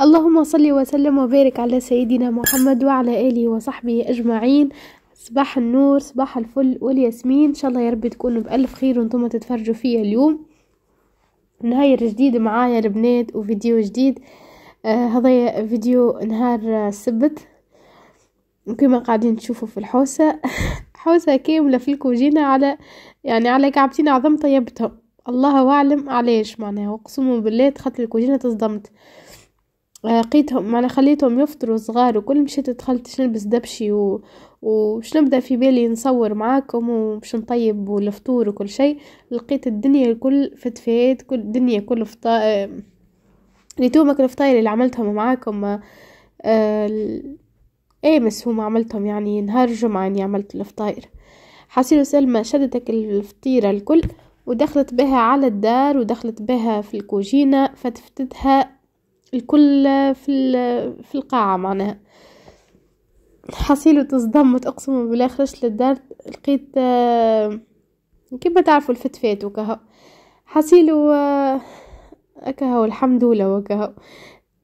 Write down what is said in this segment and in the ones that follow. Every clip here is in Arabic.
اللهم صل وسلم وبارك على سيدنا محمد وعلى آله وصحبه أجمعين صباح النور صباح الفل والياسمين إن شاء الله يا رب تكونوا بألف خير وانتم تتفرجوا فيا اليوم نهاية جديدة معايا البنات وفيديو جديد آه هذا فيديو نهار السبت كما قاعدين تشوفوا في الحوسة حوسة كاملة في الكوجينة على يعني على كعبتين عظم طيبتهم الله أعلم علاش معناها أقسم بالله دخلت الكوجينة تصدمت آه، قيتهم معنا خليتهم يفطروا صغار وكل مشيت دخلت باش نلبس دبشي و... وش نبدا في بالي نصور معاكم وباش نطيب والفطور وكل شيء لقيت الدنيا الكل فتفات كل الدنيا كل فطا آه، ريتومك الفطاير اللي عملتهم معاكم امس آه، إيه هما عملتهم يعني نهار الجمعة اني عملت الفطاير حسين وسلمى شدتك الفطيرة الكل ودخلت بها على الدار ودخلت بها في الكوجينة فتفتتها الكل في في القاعه معناها حصيله تصدمت اقسم بالله خرجت للدار لقيت آه، كيما تعرفوا الفتفات وكها حصيله آه، هو الحمد لله وكهو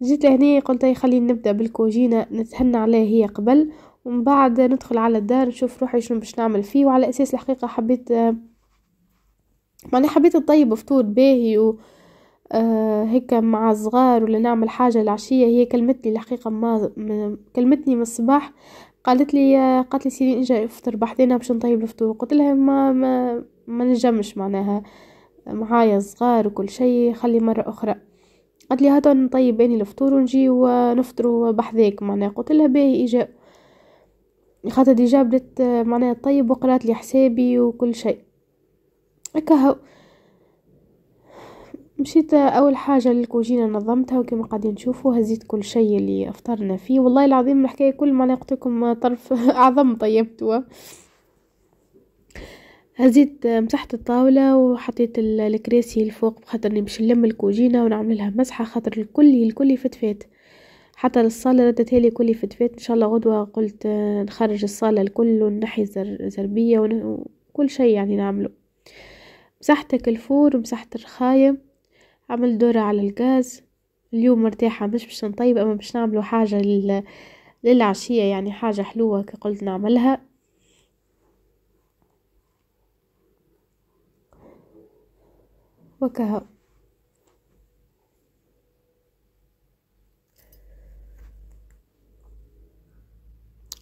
جيت لهنا قلت خليني نبدا بالكوجينه نتهنى عليها هي قبل ومن بعد ندخل على الدار نشوف روحي شنو باش نعمل فيه وعلى اساس الحقيقه حبيت آه، معناها حبيت نطيب فطور باهي و... آه، هيك مع صغار ولا نعمل حاجة العشية هي كلمتني الحقيقة ما كلمتني من الصباح قالت لي قالت لي سيري اجي افطر بحدينا باش نطيب الفطور قلت لها ما ما, ما نجمش معناها معايا صغار وكل شيء خلي مرة أخرى قالت لي هاتوا نطيب اني الفطور ونجي ونفطر آه، بحذاك معناها قلت لها باهي اجا خاطر ديجا بدت آه، معناها طيب وقرات لي حسابي وكل شيء هكا هو مشيت اول حاجه للكوجينه نظمتها وكما قاعدين نشوفوا هزيت كل شيء اللي افطرنا فيه والله العظيم الحكايه كل ما انا قلت لكم طرف اعظم طيبتوا هزيت مسحت الطاولة وحطيت الكراسي الفوق بخاطرني باش نلم الكوجينة ونعمل لها مسحة خاطر الكل الكل فتفات حتى الصالة ردت لي كل فتفات ان شاء الله غدوة قلت آه، نخرج الصالة الكل ونحي الزربية وكل شيء يعني نعمله مسحتك الفور ومسحت الرخايم عملت دورة على الغاز اليوم مرتاحة مش باش نطيب اما باش نعملو حاجة لل... للعشية يعني حاجة حلوة كي قلت نعملها وكها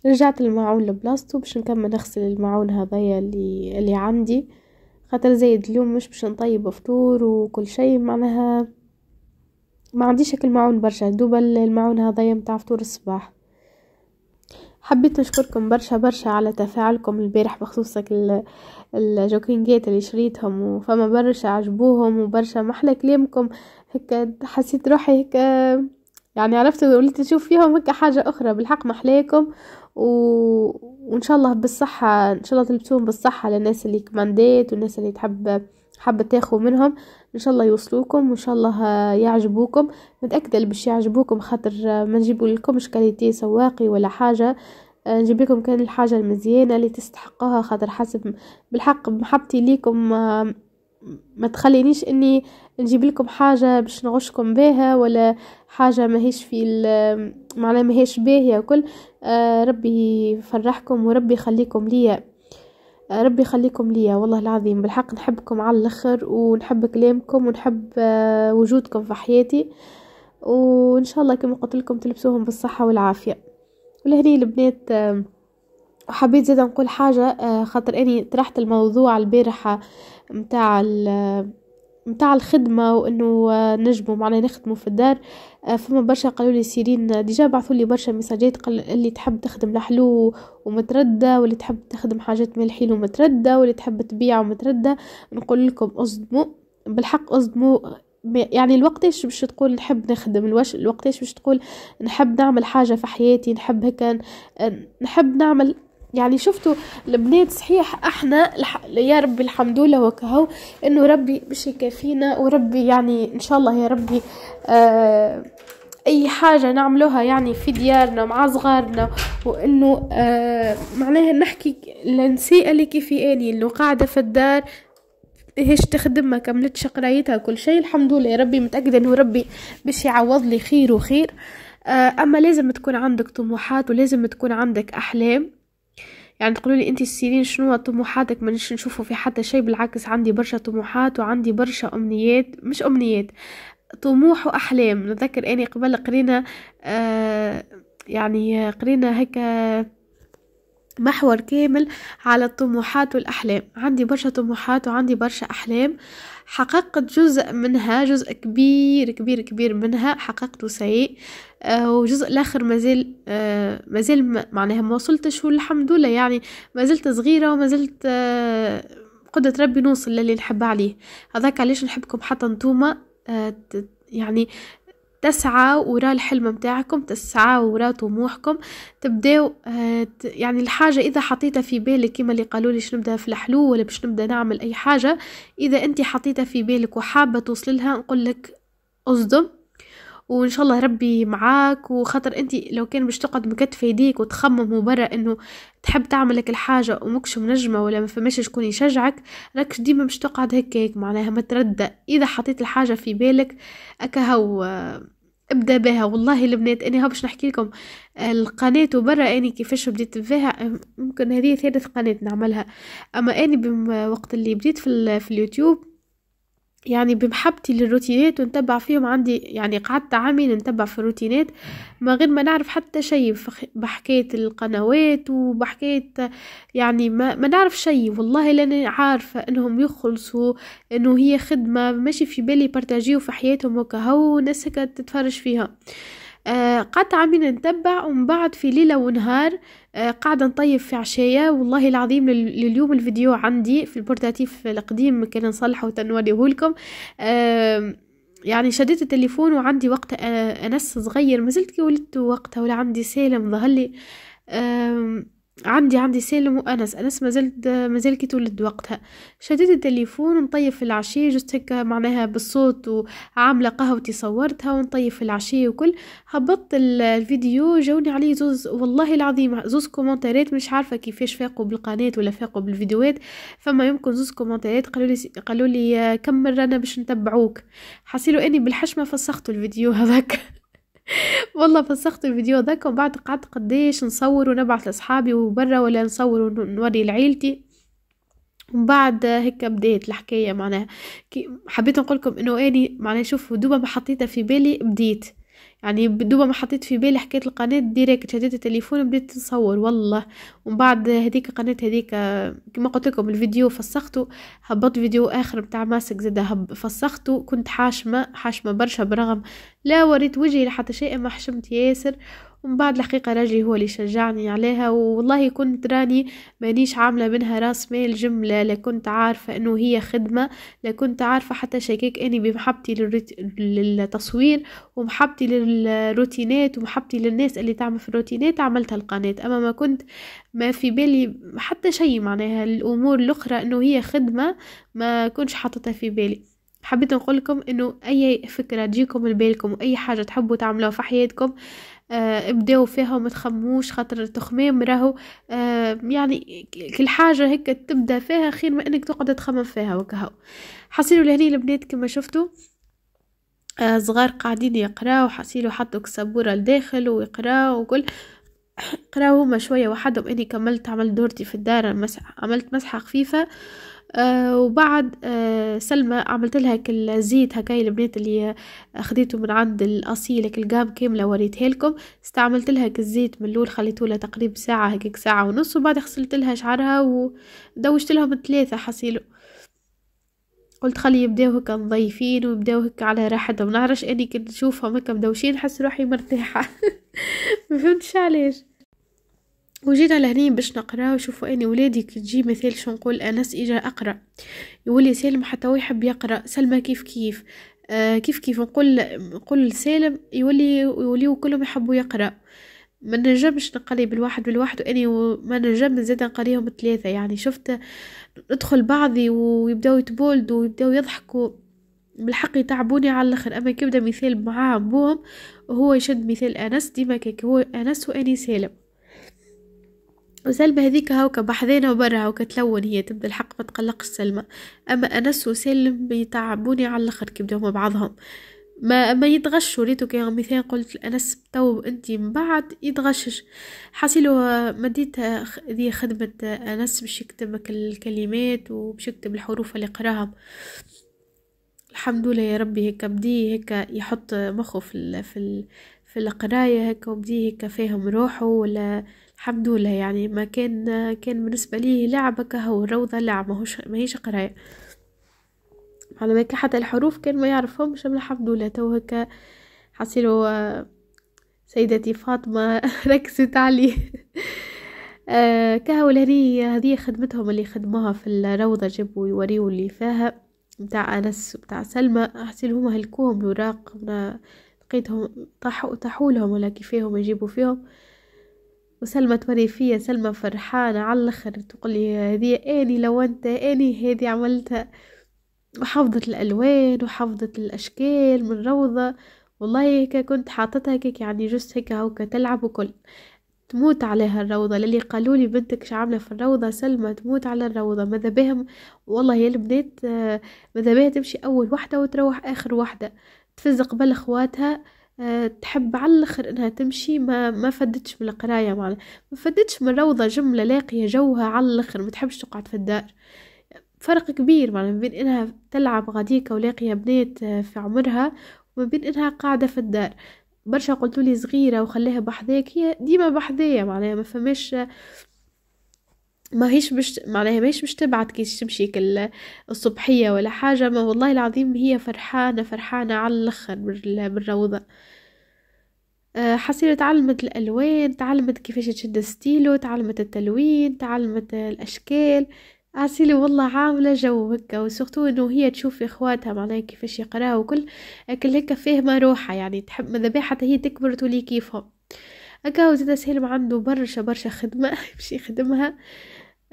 رجعت المعون لبلاصتو باش نكمل نغسل المعون هذايا اللي اللي عندي خاطر زايد اليوم مش باش نطيب فطور وكل شيء معناها ما عنديش هيك المعون برشا دوبا المعون هذايا متاع فطور الصباح حبيت نشكركم برشا برشا على تفاعلكم البارح بخصوصك الجوكينجات اللي شريتهم وفما برشا عجبوهم وبرشا محلى كلامكم هكا حسيت روحي هكا يعني عرفت قلت نشوف فيهم هكا حاجة أخرى بالحق محليكم و... وإن شاء الله بالصحة إن شاء الله تلبسوهم بالصحة للناس اللي كمانديت والناس اللي تحب حابة تاخو منهم إن شاء الله يوصلوكم وإن شاء الله يعجبوكم متأكدة اللي باش يعجبوكم خاطر ما نجيبوا لكم شكاليتي سواقي ولا حاجة آه، نجيب لكم كان الحاجة المزيانة اللي تستحقوها خاطر حسب بالحق محبتي ليكم آه، ما تخلينيش اني نجيب لكم حاجه باش نغشكم بها ولا حاجه ماهيش في معناها ماهيش باهيه وكل آه ربي يفرحكم وربي يخليكم ليا آه ربي يخليكم ليا والله العظيم بالحق نحبكم على الاخر ونحب كلامكم ونحب آه وجودكم في حياتي وان شاء الله كما قلت لكم تلبسوهم بالصحه والعافيه ولهني البنات آه وحبيت زيادة نقول حاجة آه، خاطر اني طرحت الموضوع البارحة متاع متاع الخدمة وانه آه، نجموا معنا نخدموا في الدار آه، فما برشا قالوا لي سيرين ديجا بعثوا لي برشا ميساجات قال اللي تحب تخدم لحلو ومتردة واللي تحب تخدم حاجات من الحلو ومتردة واللي تحب تبيع ومتردة نقول لكم اصدموا بالحق اصدموا يعني الوقت ايش باش تقول نحب نخدم الوش الوقت ايش باش تقول نحب نعمل حاجة في حياتي نحب هكا آه، نحب نعمل يعني شفتوا البنات صحيح احنا يا ربي الحمد لله وكهو انه ربي باش يكافينا وربي يعني ان شاء الله يا ربي آه اي حاجه نعملوها يعني في ديارنا مع صغارنا وانه آه معناها نحكي لنسي اللي كيفي اني اللي قاعده في الدار هيش تخدم ما كملتش قرايتها كل شيء الحمد لله يا ربي متاكده انه ربي باش يعوض لي خير وخير آه، اما لازم تكون عندك طموحات ولازم تكون عندك احلام يعني تقولوا لي انت سيرين شنو طموحاتك ما نشوفه في حتى شيء بالعكس عندي برشا طموحات وعندي برشا امنيات مش امنيات طموح واحلام نتذكر اني قبل قرينا آه، يعني قرينا هيك محور كامل على الطموحات والأحلام عندي برشا طموحات وعندي برشا أحلام حققت جزء منها جزء كبير كبير كبير منها حققته سيء آه، وجزء الآخر مازال آه، مازال معناها ما وصلتش والحمد لله يعني ما زلت صغيرة وما زلت آه، قدرة ربي نوصل للي نحب عليه هذاك علاش نحبكم حتى نتوما يعني تسعى وراء الحلم متاعكم تسعى وراء طموحكم تبداو آه، يعني الحاجة إذا حطيتها في بالك كما اللي قالوا لي باش نبدأ في الحلو ولا باش نبدأ نعمل أي حاجة إذا أنت حطيتها في بالك وحابة توصل لها نقول لك أصدم وان شاء الله ربي معاك وخاطر انت لو كان باش تقعد مكتف يديك وتخمم وبرا انه تحب تعمل لك الحاجه ومكش منجمه ولا ما فماش شكون يشجعك راكش ديما باش تقعد هكاك معناها تردى اذا حطيت الحاجه في بالك اكهو آه، ابدا بها والله البنات اني ها باش نحكي لكم القناة وبرا اني كيفاش بديت فيها ممكن هذه ثالث قناة نعملها اما اني وقت اللي بديت في, في اليوتيوب يعني بمحبتي للروتينات ونتبع فيهم عندي يعني قعدت عامين نتبع في الروتينات ما غير ما نعرف حتى شيء بحكاية القنوات وبحكاية يعني ما, ما نعرف شيء والله لأني عارفة إنهم يخلصوا إنه هي خدمة ماشي في بالي بارتاجيو في حياتهم وكهو ناس تتفرج فيها قطعة آه، من نتبع ومن بعد في ليلة ونهار آه، قاعدة نطيب في عشية والله العظيم لليوم الفيديو عندي في البورتاتيف القديم كان نصلحه لكم يعني شديت التليفون وعندي وقت آه، أنس صغير ما زلت كي ولدت وقتها ولا عندي سالم ظهر لي عندي عندي سالم وانس انس مازلت مازال كي تولد وقتها شديت التليفون نطيب في العشيه جست هكا معناها بالصوت وعامله قهوتي صورتها ونطيب في العشيه وكل هبطت الفيديو جوني عليه زوز والله العظيم زوز كومنتارات مش عارفه كيفاش فاقوا بالقناه ولا فاقوا بالفيديوهات فما يمكن زوز كومنتارات قالوا لي قالوا لي كمل رانا باش نتبعوك حسيلو اني بالحشمه فسخت الفيديو هذاك والله فسخت الفيديو ذاك وبعد قعدت قديش نصور ونبعث لاصحابي وبرا ولا نصور ونوري لعيلتي ومن بعد هيك بديت الحكايه معناها حبيت نقول لكم انه اني معناها شوفوا دوبا ما حطيتها في بالي بديت يعني دوبا ما حطيت في بالي حكايه القناه ديريكت شديت التليفون وبديت نصور والله ومن بعد هذيك قناه هذيك كما قلت لكم الفيديو فسخته هبط فيديو اخر بتاع ماسك زادا هب فسخته كنت حاشمه حاشمه برشا برغم لا وريت وجهي لحتى شيء ما حشمت ياسر ومن بعد الحقيقة راجلي هو اللي شجعني عليها والله كنت راني مانيش عاملة منها راس مال جملة لا كنت عارفة انه هي خدمة لا كنت عارفة حتى شكيك اني بمحبتي للتصوير ومحبتي للروتينات ومحبتي للناس اللي تعمل في الروتينات عملتها القناة اما ما كنت ما في بالي حتى شيء معناها الامور الاخرى انه هي خدمة ما كنتش حاطتها في بالي حبيت نقول لكم انه اي فكره تجيكم لبالكم واي حاجه تحبوا تعملوها في حياتكم آه، ابداو فيها وما تخموش خاطر التخمام راهو آه، يعني كل حاجة هيك تبدا فيها خير ما انك تقعد تخمم فيها وكهو حصيلوا لهني البنات كما شفتوا آه، صغار قاعدين يقراو حصيلوا حطوا كسبورة لداخل ويقراو وكل قراو هما شوية وحدهم اني كملت عملت دورتي في الدار عملت مسحة خفيفة آه وبعد آه، سلمى عملت لها الزيت هكاي البنات اللي خديته من عند الاصيل القام كامله وريتها لكم استعملت لها الزيت من الاول خليته لها تقريبا ساعه هيك ساعه ونص وبعد غسلت لها شعرها ودوشت لهم ثلاثه حصيله قلت خلي يبداو هكا نظيفين ويبداو هكا على راحتهم نعرفش اني كنت نشوفهم هكا مدوشين نحس روحي مرتاحه مفهمتش علاش وجيت على هني باش نقرا وشوفوا اني ولادي كي تجي مثال شو نقول انس اجا اقرا يولي سالم حتى هو يحب يقرا سلمى كيف كيف آه كيف كيف نقول نقول سالم يولي يولي كلهم يحبوا يقرا ما نجمش نقري بالواحد بالواحد واني ما نجم زاد نقريهم ثلاثه يعني شفت ندخل بعضي ويبداو يتبولدوا ويبداو يضحكوا بالحق يتعبوني على الاخر اما كيبدا مثال معاه بوهم وهو يشد مثال انس ديما كيك هو انس واني سالم وسلمى هذيك هاوكا بحذينا وبرا هاوكا تلون هي تبدا الحق ما تقلقش سلمى اما انس وسلم بيتعبوني على الاخر كي بداو مع بعضهم ما ما يتغشوا ريتو كي مثال قلت لانس تو انت من بعد يتغشش حاسيلو مديت ذي خدمه انس باش يكتب الكلمات وباش يكتب الحروف اللي قراها الحمد لله يا ربي هيك بدي هيك يحط مخه في ال في ال في القرايه هيك وبدي هيك فاهم روحه ولا الحمد لله يعني ما كان كان بالنسبه لي لعبه كهو الروضه لعبه ماهوش ماهيش قرايه على ما حتى الحروف كان ما يعرفهمش الحمد لله تو هكا حصلوا سيدتي فاطمه ركزت علي آه، كهو لهني هذه خدمتهم اللي خدموها في الروضه جابوا يوريو اللي فيها بتاع انس متاع سلمى حسيل هما هلكوهم الوراق لقيتهم طاحوا طاحوا لهم ولا كيفاهم يجيبوا فيهم وسلمى توري فيا سلمى فرحانة على الآخر تقولي هذه أني لو أنت أني هذي عملتها وحفظت الألوان وحفظت الأشكال من روضة والله هيك كنت حاطتها هيك يعني جست هيك هوكا تلعب وكل تموت عليها الروضة للي قالوا لي بنتك شعاملة في الروضة سلمى تموت على الروضة ماذا بهم والله يا البنات ماذا بها تمشي أول واحدة وتروح آخر واحدة تفز قبل أخواتها آه، تحب على الاخر انها تمشي ما ما فدتش من القرايه معنا ما فدتش من الروضه جمله لاقيه جوها على الاخر ما تحبش تقعد في الدار فرق كبير معنا بين انها تلعب غاديكا ولاقيه بنات آه، في عمرها وما بين انها قاعده في الدار برشا قلتولي صغيره وخليها بحذاك هي ديما بحذايا معناها ما فماش ما هيش مش معناها ماهيش مش تبعت كي تمشي كل الصبحية ولا حاجة ما والله العظيم هي فرحانة فرحانة على الآخر بالروضة آه، حصيلة تعلمت الألوان تعلمت كيفاش تشد ستيلو تعلمت التلوين تعلمت الأشكال عسيلي والله عاملة جو هكا وسورتو انه هي تشوف اخواتها معناها كيفاش يقراو وكل اكل هكا فاهمة روحها يعني تحب ماذا بيها حتى هي تكبر تولي كيفهم اكا وزيد سالم عنده برشا برشا خدمة يمشي يخدمها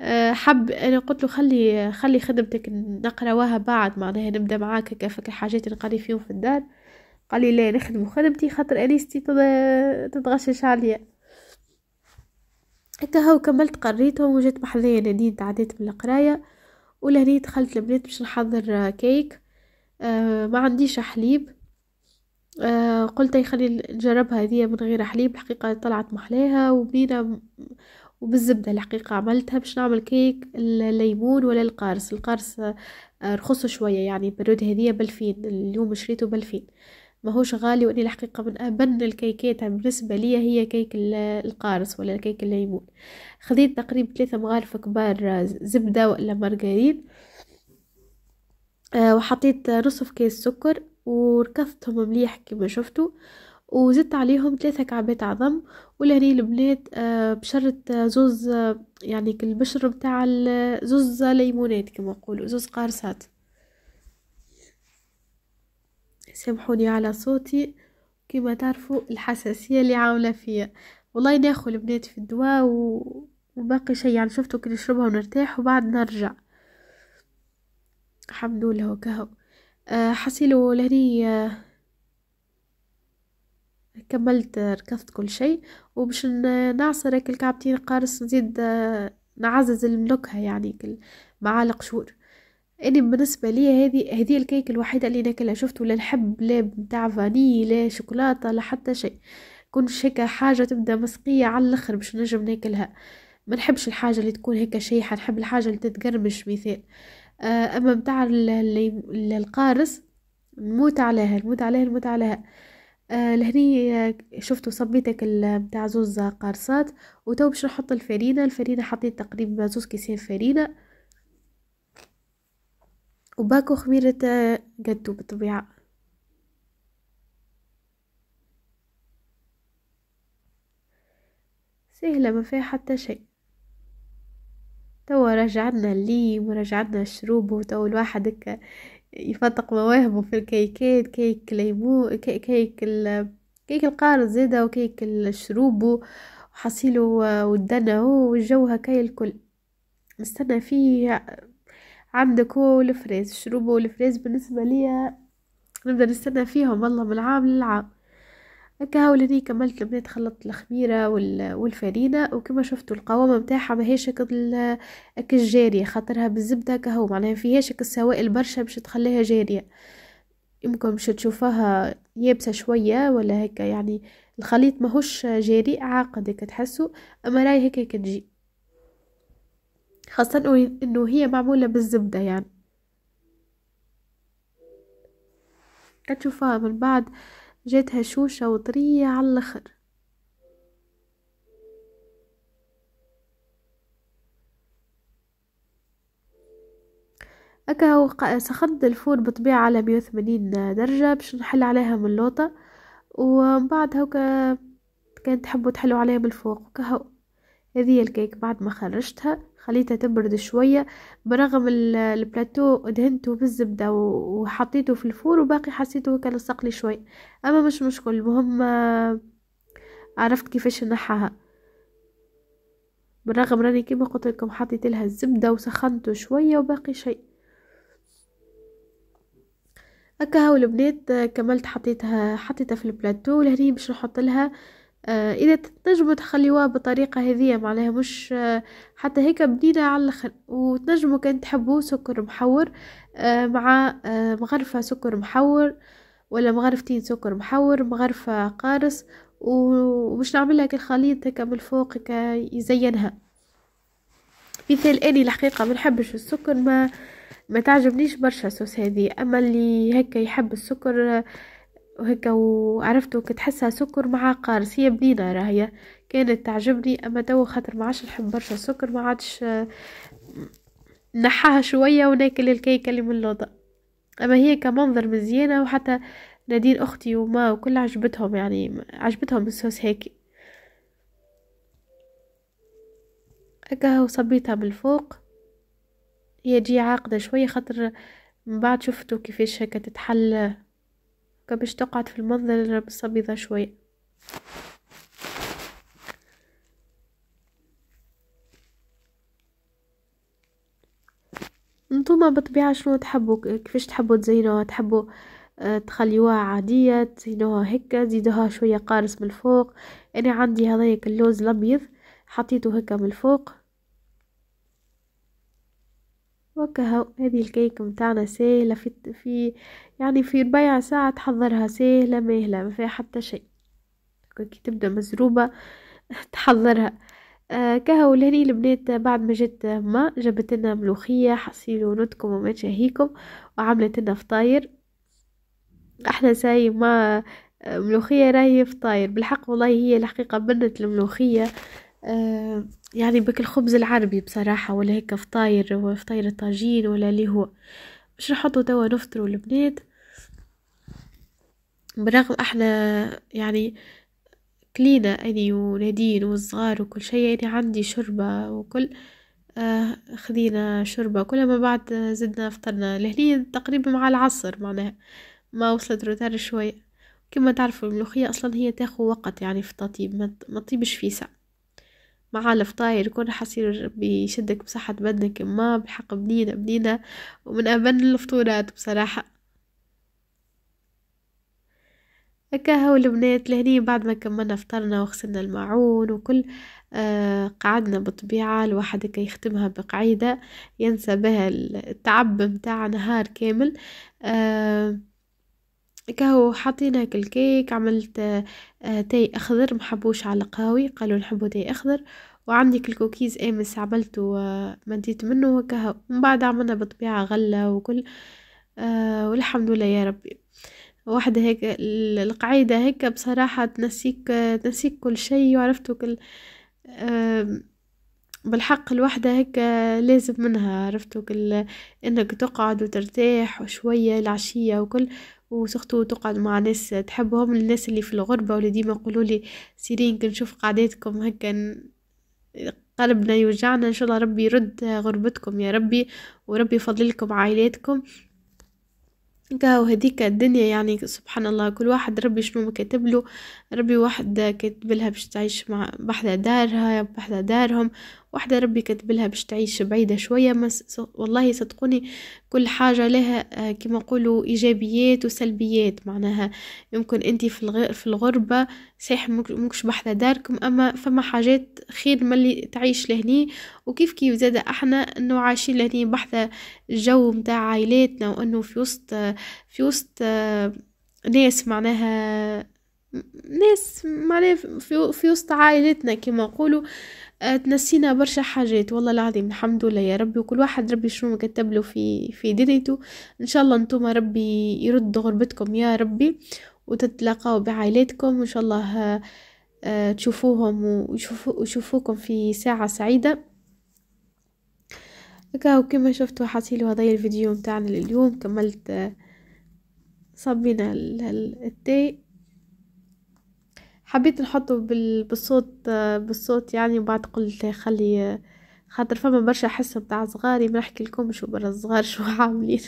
أه، حب انا قلت له خلي خلي خدمتك نقراوها بعد معناها نبدا معاك هكا فك اللي نقري فيهم في الدار قال لي لا نخدم خدمتي خاطر انيستي تتغشش عليا هكا هو كملت قريتهم وجيت بحذايا نادين تعديت من القرايه ولهني دخلت البنات باش نحضر كيك آه ما عنديش حليب آه قلت يخلي نجربها هذه من غير حليب الحقيقه طلعت محلاها وبينا وبالزبدة الحقيقة عملتها باش نعمل كيك الليمون ولا القارص القارص آه، رخصه شوية يعني برود هذية بلفين اليوم شريته بلفين ماهوش غالي واني الحقيقة من أبن الكيكات بالنسبة لي هي كيك القارص ولا كيك الليمون خذيت تقريبا ثلاثة مغارف كبار آه، زبدة ولا مارغرين آه، وحطيت نصف كيس سكر وركضتهم مليح كما شفتوا وزدت عليهم ثلاثة كعبات عظم ولهني يعني البنات آه، بشرت آه، زوز آه، يعني البشر بتاع زوز ليمونات كما يقولوا زوز قارصات سامحوني على صوتي كما تعرفوا الحساسية اللي عاملة فيا والله ناخد البنات في الدواء و... وباقي شي يعني شفتو كي نشربها ونرتاح وبعد نرجع الحمد لله كهو أه لهني كملت ركضت كل شيء وباش نعصر هيك الكعبتين قارص نزيد آه، نعزز الملوكها يعني معالق شور اني بالنسبه لي هذه هذه الكيك الوحيده اللي ناكلها شفت ولا نحب لا نتاع فاني لا شوكولاته لا حتى شيء كنت هيك حاجه تبدا مسقيه على الاخر باش نجم ناكلها ما نحبش الحاجه اللي تكون هيك شيحه نحب الحاجه اللي تتقرمش مثال آه، اما متاع القارص نموت عليها نموت عليها نموت عليها آه، لهني آه، شفتوا صبيتك بتاع زوز قرصات وتو باش نحط الفرينة الفرينة حطيت تقريبا زوز كيسين فرينة وباكو خميرة آه، قدو بالطبيعة سهلة ما فيها حتى شيء توا رجعنا الليم ورجعنا الشروب وتو الواحد هكا يفتق مواهبه في الكيكات كيك ليمو كيك ال... كيك القار زيدا وكيك الشروب وحصيله والدنا والجو هكايا الكل نستنى فيه عندك هو الفريز الشروب والفريز بالنسبة ليا نبدأ نستنى فيهم والله من عام للعام هكا لهني كملت البنات خلطت الخميره والفرينه وكما شفتوا القوامه نتاعها ماهيش هكا الجاريه خاطرها بالزبده هكا هو معناها فيهاش هكا السوائل برشا باش تخليها جاريه يمكن باش تشوفوها يابسه شويه ولا هكا يعني الخليط ماهوش جاري عاقد هكا تحسوا اما راي هكا كتجي خاصه انه هي معموله بالزبده يعني كتشوفوها من بعد جاتها شوشة وطرية عاللخر هكا سخنت الفور بطبيعة على مية وثمانين درجة باش نحل عليها من اللوطة ومن بعد هكا كان تحبوا تحلوا عليها من الفوق وكهو هذه الكيك بعد ما خرجتها خليتها تبرد شوية برغم البلاتو دهنته بالزبدة وحطيته في الفور وباقي حسيته كان لصق لي شوي اما مش مشكل المهم آه، عرفت كيفاش نحاها بالرغم راني كيما قلت لكم حطيت لها الزبدة وسخنته شوية وباقي شيء هكا هاو البنات آه، كملت حطيتها حطيتها في البلاتو لهني باش نحط لها آه، اذا تنجموا تخليوها بطريقه هذيه معناها مش آه، حتى هيك بنينه على الاخر وتنجموا كان تحبوا سكر محور آه، مع مغرفه سكر محور ولا مغرفتين سكر محور مغرفه قارص ومش نعملها كالخليط هيك من الفوق يزينها مثال اني الحقيقه ما نحبش السكر ما ما تعجبنيش برشا سوس هذه اما اللي هكا يحب السكر وهيك وعرفته كنت حسها سكر مع قارص هي بنينة راهيه كانت تعجبني أما تو خاطر ما عادش نحب برشا السكر ما عادش نحاها شوية وناكل الكيكة اللي من اللوطة أما هي كمنظر مزيانة وحتى نادين أختي وما وكل عجبتهم يعني عجبتهم الصوص هيك هكا وصبيتها من الفوق هي تجي عاقدة شوية خاطر من بعد شفتو كيفاش هكا تتحل كبش تقعد في المنظر البيضة شوي انتوما بالطبيعة شنو تحبوا كيفاش تحبوا تزينوها تحبوا آه، تخليوها عادية تزينوها هكا تزيدوها شوية قارص من الفوق انا عندي هذايا اللوز الابيض حطيته هكا من الفوق وكهو هذه الكيكة متاعنا سهلة في, في يعني في ربع ساعة تحضرها سهلة مهلة ما فيها حتى شيء كي تبدأ مزروبة تحضرها آه كهو لهني البنات بعد ما جت ما جابت لنا ملوخية حصيل ونوتكم وما تشهيكم وعملت لنا فطاير احنا ساي ما آه، ملوخية راهي فطاير بالحق والله هي الحقيقة بنت الملوخية آه، يعني بك الخبز العربي بصراحة ولا هيك فطاير فطاير الطاجين ولا اللي هو باش حطوا توا نفطرو البنات بالرغم احنا يعني كلينا اني ونادين والصغار وكل شيء يعني عندي شربة وكل آه خدينا شربة كل ما بعد زدنا فطرنا لهني تقريبا مع العصر معناها ما وصلت روتار شوية كما تعرفوا الملوخية أصلا هي تاخو وقت يعني في التطيب ما تطيبش في ساعة مع الفطاير يكون حصير يصير بيشدك بصحة بدنك ما بحق بنينة بنينة ومن أبن الفطورات بصراحة هكا هو البنات لهني بعد ما كملنا فطرنا وغسلنا الماعون وكل آه قعدنا بالطبيعة الواحد كي يختمها بقعيدة ينسى بها التعب متاع نهار كامل آه كاهو حطينا هاك الكيك عملت آه، تاي اخضر محبوش على قهوي قالوا نحبوا تاي اخضر وعندي الكوكيز امس عملته آه، مديت منه وكاهو من بعد عملنا بالطبيعه غله وكل آه، والحمد لله يا ربي واحدة هيك القاعدة هيك بصراحة تنسيك تنسيك كل شيء وعرفت كل بالحق الوحدة هيك لازم منها عرفتوا كل انك تقعد وترتاح وشوية العشية وكل وسختو تقعد مع ناس تحبهم الناس اللي في الغربة ولا ديما يقولوا لي سيرين كنشوف قعداتكم هكا قلبنا يوجعنا ان شاء الله ربي يرد غربتكم يا ربي وربي يفضلكم عائلاتكم هكا وهذيك الدنيا يعني سبحان الله كل واحد ربي شنو مكتب له ربي وحدة كاتبلها باش تعيش مع بحذا دارها بحذا دارهم وحدة ربي كاتبلها باش تعيش بعيدة شوية ما والله صدقوني كل حاجة لها آه، كما قولوا إيجابيات وسلبيات معناها يمكن أنت في, الغ... في الغربة صحيح مكش بحذا داركم أما فما حاجات خير من اللي تعيش لهني وكيف كيف زاد احنا أنه عايشين لهني بحذا الجو متاع عائلاتنا وأنه في وسط في وسط آه، ناس معناها ناس معناها في, في وسط عائلتنا كما نقولوا آه، تنسينا برشا حاجات والله العظيم الحمد لله يا ربي وكل واحد ربي شنو كتب له في في دنيته ان شاء الله نتوما ربي يرد غربتكم يا ربي وتتلاقاو بعائلاتكم وان شاء الله آه، آه، تشوفوهم ويشوفوكم في ساعة سعيدة كاو كما شفتوا حصيلوا هذايا الفيديو متاعنا لليوم كملت صبينا التاي حبيت نحطه بالصوت بالصوت يعني وبعد قلت خلي خاطر فما برشا حس متاع صغاري ما نحكي شو برا الصغار شو عاملين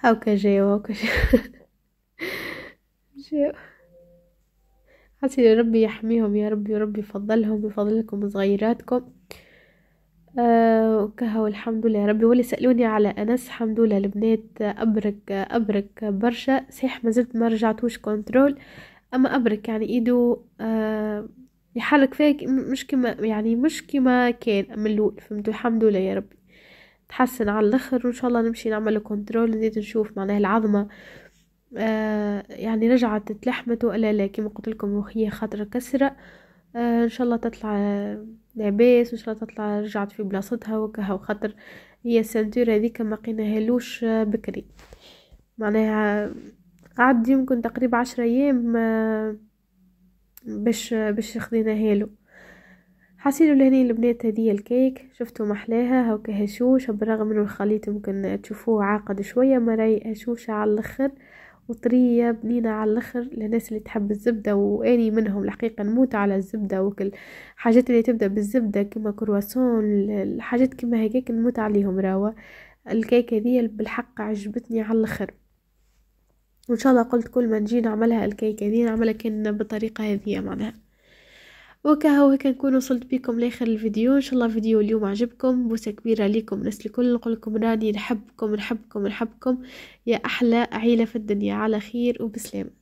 هاكا جاو هاكا جاو حسيت ربي يحميهم يا ربي ربي يفضلهم يفضلكم صغيراتكم وكهو الحمد لله ربي اللي سألوني على أنس الحمد لله البنات أبرك أبرك برشا صحيح ما زلت ما رجعتوش كنترول أما أبرك يعني إيده آه يحرك فيك مش كما يعني مش كما كان من الأول فهمت الحمد لله يا ربي تحسن على الآخر وإن شاء الله نمشي نعمل كنترول نزيد نشوف معناها العظمة آه يعني رجعت تلحمت ولا لا كما قلت لكم وهي خاطر كسرة آه ان شاء الله تطلع لاباس وان شاء الله تطلع رجعت في بلاصتها وكها وخاطر هي السنتور هذيك ما قيناهالوش بكري معناها قعد يمكن تقريبا عشرة ايام باش باش خديناها له حاسيلو لهني البنات هدية الكيك شفتو محلاها هاكا هشوشة بالرغم من الخليط ممكن تشوفوه عاقد شوية مراي هشوشة على الاخر وطرية بنينة على الآخر للناس اللي تحب الزبدة وأني منهم الحقيقة نموت على الزبدة وكل حاجات اللي تبدأ بالزبدة كما كرواسون الحاجات كما هكاك نموت عليهم راوة الكيكة دي بالحق عجبتني على الآخر وإن شاء الله قلت كل ما نجي نعملها الكيكة دي نعملها كان بالطريقة هذه معناها وكهو هيك نكون وصلت بكم لاخر الفيديو ان شاء الله فيديو اليوم عجبكم بوسه كبيره ليكم الناس الكل نقول لكم راني نحبكم نحبكم نحبكم يا احلى عيله في الدنيا على خير وبسلامه